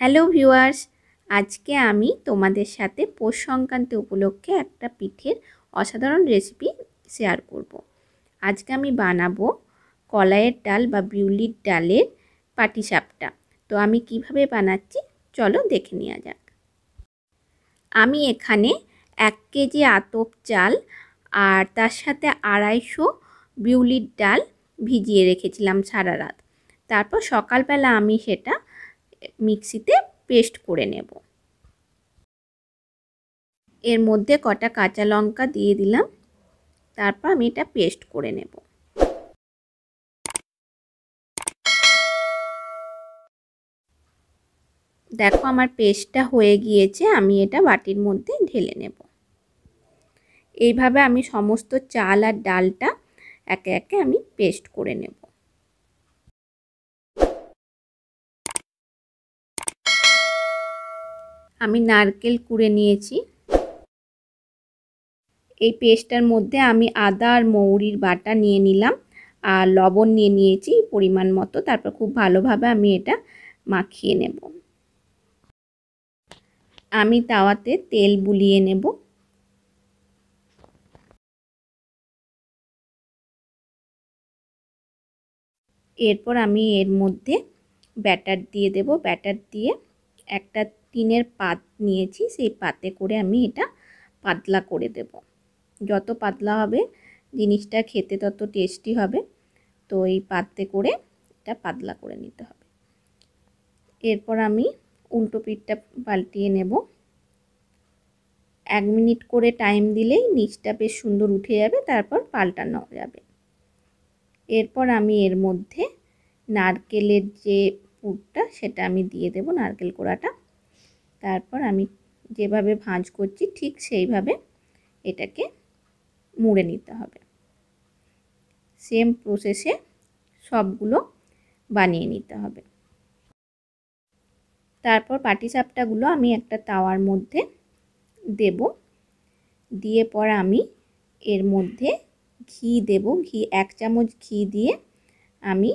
Hello viewers আজকে আমি তোমাদের সাথে পৌষ সংক্রান্তি উপলক্ষে একটা পিঠের অসাধারণ রেসিপি শেয়ার করব। আজকে আমি বানাবো কলাইয়ের ডাল বা বিউলির ডালের পাটিসাপটা তো আমি কিভাবে বানাচ্ছি চলো দেখে নেওয়া যাক আমি এখানে এক কেজি আতপ চাল আর তার সাথে আড়াইশো বিউলির ডাল ভিজিয়ে রেখেছিলাম সারা রাত তারপর সকালবেলা আমি সেটা মিক্সিতে পেস্ট করে নেব এর মধ্যে কটা কাঁচা লঙ্কা দিয়ে দিলাম তারপর আমি এটা পেস্ট করে নেব দেখো আমার পেস্টটা হয়ে গিয়েছে আমি এটা বাটির মধ্যে ঢেলে নেব এইভাবে আমি সমস্ত চাল আর ডালটা একে একে আমি পেস্ট করে নেব আমি নারকেল কুড়ে নিয়েছি এই পেস্টটার মধ্যে আমি আদা আর মৌরির বাটা নিয়ে নিলাম আর লবণ নিয়ে নিয়েছি পরিমাণ মতো তারপর খুব ভালোভাবে আমি এটা মাখিয়ে নেব আমি তাওয়াতে তেল বুলিয়ে নেব এরপর আমি এর মধ্যে ব্যাটার দিয়ে দেব ব্যাটার দিয়ে একটা টিনের পাত নিয়েছি সেই পাতে করে আমি এটা পাতলা করে দেব যত পাতলা হবে জিনিসটা খেতে তত টেস্টি হবে তো এই পাতে করে এটা পাতলা করে নিতে হবে এরপর আমি উল্টো পিঠটা পাল্টিয়ে নেব এক মিনিট করে টাইম দিলেই নিচটা বেশ সুন্দর উঠে যাবে তারপর পাল্টানো যাবে এরপর আমি এর মধ্যে নারকেলের যে পুরটা সেটা আমি দিয়ে দেব নারকেল কোড়াটা তারপর আমি যেভাবে ভাঁজ করছি ঠিক সেইভাবে এটাকে মুড়ে নিতে হবে সেম প্রসেসে সবগুলো বানিয়ে নিতে হবে তারপর পাটিসাপটাগুলো আমি একটা তাওয়ার মধ্যে দেব দিয়ে পর আমি এর মধ্যে ঘি দেব ঘি এক চামচ ঘি দিয়ে আমি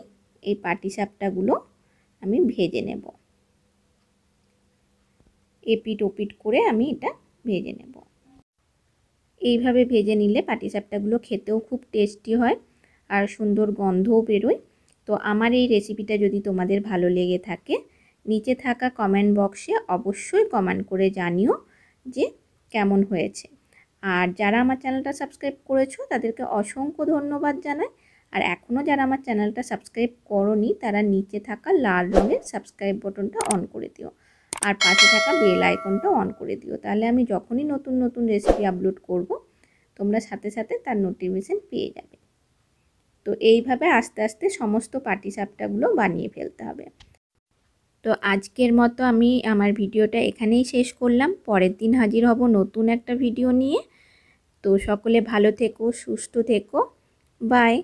এই পাটিসাপটাগুলো আমি ভেজে নেব এপিট ওপিট করে আমি এটা ভেজে নেব এইভাবে ভেজে নিলে পাটিসাপটাগুলো খেতেও খুব টেস্টি হয় আর সুন্দর গন্ধও বেরোয় তো আমার এই রেসিপিটা যদি তোমাদের ভালো লেগে থাকে নিচে থাকা কমেন্ট বক্সে অবশ্যই কমেন্ট করে জানিও যে কেমন হয়েছে আর যারা আমার চ্যানেলটা সাবস্ক্রাইব করেছো তাদেরকে অসংখ্য ধন্যবাদ জানাই আর এখনও যারা আমার চ্যানেলটা সাবস্ক্রাইব করনি তারা নিচে থাকা লাল রঙের সাবস্ক্রাইব বটনটা অন করে দিও আর পাশে থাকা বেল আইকনটা অন করে দিও তাহলে আমি যখনই নতুন নতুন রেসিপি আপলোড করব তোমরা সাথে সাথে তার নোটিফিকেশান পেয়ে যাবে তো এইভাবে আস্তে আস্তে সমস্ত পাটি সাপটাগুলো বানিয়ে ফেলতে হবে তো আজকের মতো আমি আমার ভিডিওটা এখানেই শেষ করলাম পরের দিন হাজির হব নতুন একটা ভিডিও নিয়ে তো সকলে ভালো থেকো সুস্থ থেকো বাই